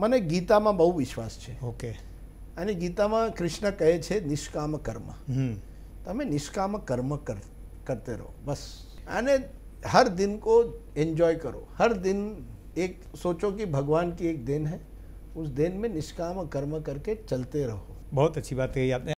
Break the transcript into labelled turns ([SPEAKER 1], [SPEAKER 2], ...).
[SPEAKER 1] मैंने गीता में बहुत विश्वास
[SPEAKER 2] है
[SPEAKER 1] गीता में कृष्ण कहे निष्काम कर्म ते निष्काम कर्म कर करते रहो बस आने हर दिन को एन्जॉय करो हर दिन एक सोचो कि भगवान की एक देन है उस देन में निष्काम कर्म करके चलते रहो
[SPEAKER 3] बहुत अच्छी बात है आपने